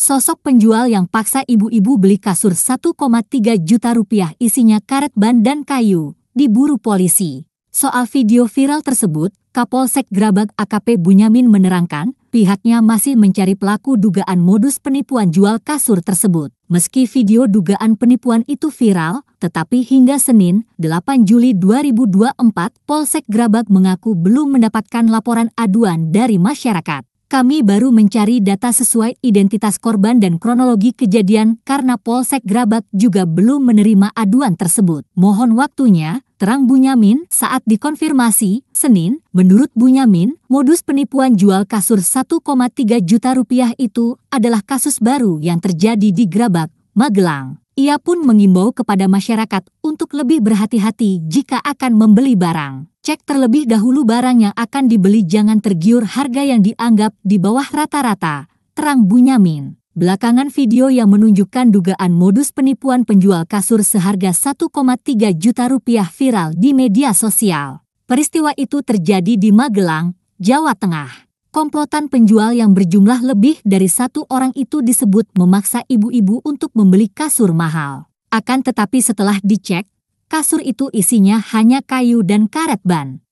sosok penjual yang paksa ibu-ibu beli kasur 1,3 juta rupiah isinya karet ban dan kayu, diburu polisi. Soal video viral tersebut, Kapolsek Grabag AKP Bunyamin menerangkan, pihaknya masih mencari pelaku dugaan modus penipuan jual kasur tersebut. Meski video dugaan penipuan itu viral, tetapi hingga Senin, 8 Juli 2024, Polsek Grabag mengaku belum mendapatkan laporan aduan dari masyarakat kami baru mencari data sesuai identitas korban dan kronologi kejadian karena Polsek Grabak juga belum menerima aduan tersebut. Mohon waktunya, terang Bunyamin saat dikonfirmasi, Senin, menurut Bunyamin, modus penipuan jual kasur 1,3 juta rupiah itu adalah kasus baru yang terjadi di Grabak, Magelang. Ia pun mengimbau kepada masyarakat untuk lebih berhati-hati jika akan membeli barang. Cek terlebih dahulu barang yang akan dibeli jangan tergiur harga yang dianggap di bawah rata-rata, terang Bunyamin. Belakangan video yang menunjukkan dugaan modus penipuan penjual kasur seharga 1,3 juta rupiah viral di media sosial. Peristiwa itu terjadi di Magelang, Jawa Tengah. Komplotan penjual yang berjumlah lebih dari satu orang itu disebut memaksa ibu-ibu untuk membeli kasur mahal. Akan tetapi setelah dicek, kasur itu isinya hanya kayu dan karet ban.